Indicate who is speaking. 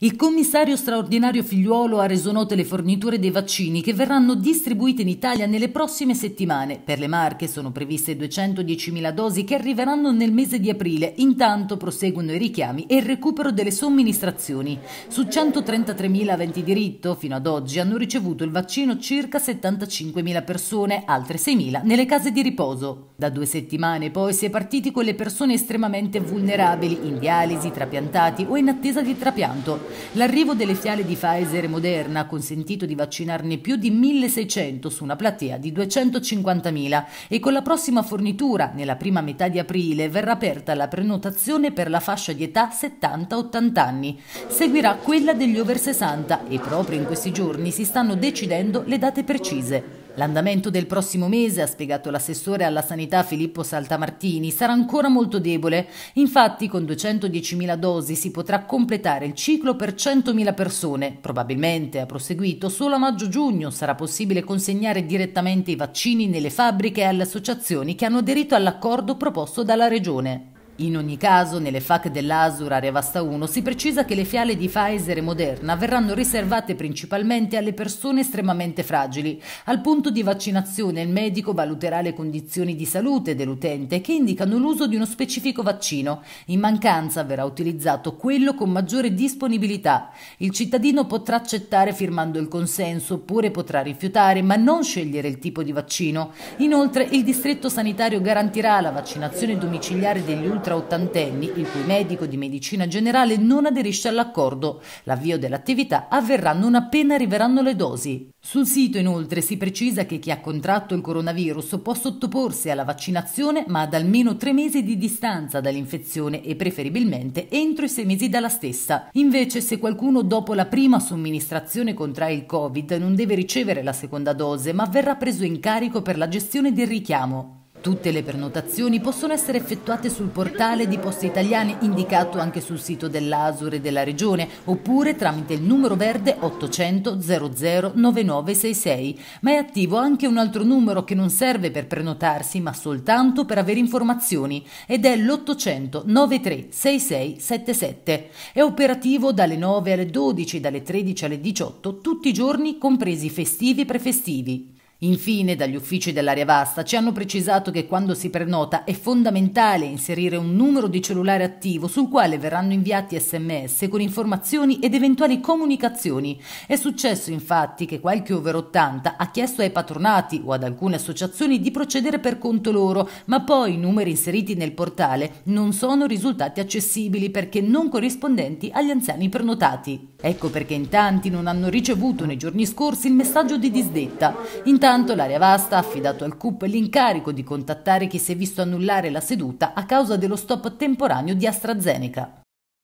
Speaker 1: Il commissario straordinario Figliuolo ha reso note le forniture dei vaccini che verranno distribuite in Italia nelle prossime settimane. Per le Marche sono previste 210.000 dosi che arriveranno nel mese di aprile. Intanto proseguono i richiami e il recupero delle somministrazioni. Su 133.000 aventi diritto, fino ad oggi, hanno ricevuto il vaccino circa 75.000 persone, altre 6.000 nelle case di riposo. Da due settimane poi si è partiti con le persone estremamente vulnerabili, in dialisi, trapiantati o in attesa di trapianto. L'arrivo delle fiale di Pfizer e Moderna ha consentito di vaccinarne più di 1.600 su una platea di 250.000 e con la prossima fornitura, nella prima metà di aprile, verrà aperta la prenotazione per la fascia di età 70-80 anni. Seguirà quella degli over 60 e proprio in questi giorni si stanno decidendo le date precise. L'andamento del prossimo mese, ha spiegato l'assessore alla sanità Filippo Saltamartini, sarà ancora molto debole. Infatti con 210.000 dosi si potrà completare il ciclo per 100.000 persone. Probabilmente, ha proseguito, solo a maggio-giugno sarà possibile consegnare direttamente i vaccini nelle fabbriche e alle associazioni che hanno aderito all'accordo proposto dalla Regione. In ogni caso, nelle FAC dell'Asura Area Vasta 1 si precisa che le fiale di Pfizer e Moderna verranno riservate principalmente alle persone estremamente fragili. Al punto di vaccinazione il medico valuterà le condizioni di salute dell'utente che indicano l'uso di uno specifico vaccino. In mancanza verrà utilizzato quello con maggiore disponibilità. Il cittadino potrà accettare firmando il consenso oppure potrà rifiutare ma non scegliere il tipo di vaccino. Inoltre il distretto sanitario garantirà la vaccinazione domiciliare degli ultimi tra ottantenni, il cui medico di medicina generale non aderisce all'accordo. L'avvio dell'attività avverrà non appena arriveranno le dosi. Sul sito inoltre si precisa che chi ha contratto il coronavirus può sottoporsi alla vaccinazione ma ad almeno tre mesi di distanza dall'infezione e preferibilmente entro i sei mesi dalla stessa. Invece se qualcuno dopo la prima somministrazione contrae il Covid non deve ricevere la seconda dose ma verrà preso in carico per la gestione del richiamo. Tutte le prenotazioni possono essere effettuate sul portale di Poste Italiane indicato anche sul sito dell'Asur e della Regione oppure tramite il numero verde 800 00 9966. Ma è attivo anche un altro numero che non serve per prenotarsi ma soltanto per avere informazioni ed è l'800 93 66 77. È operativo dalle 9 alle 12, dalle 13 alle 18 tutti i giorni compresi festivi e prefestivi. Infine, dagli uffici dell'area vasta ci hanno precisato che quando si prenota è fondamentale inserire un numero di cellulare attivo sul quale verranno inviati sms con informazioni ed eventuali comunicazioni. È successo infatti che qualche over 80 ha chiesto ai patronati o ad alcune associazioni di procedere per conto loro, ma poi i numeri inseriti nel portale non sono risultati accessibili perché non corrispondenti agli anziani prenotati. Ecco perché in tanti non hanno ricevuto nei giorni scorsi il messaggio di disdetta. In Intanto l'area vasta ha affidato al CUP l'incarico di contattare chi si è visto annullare la seduta a causa dello stop temporaneo di AstraZeneca.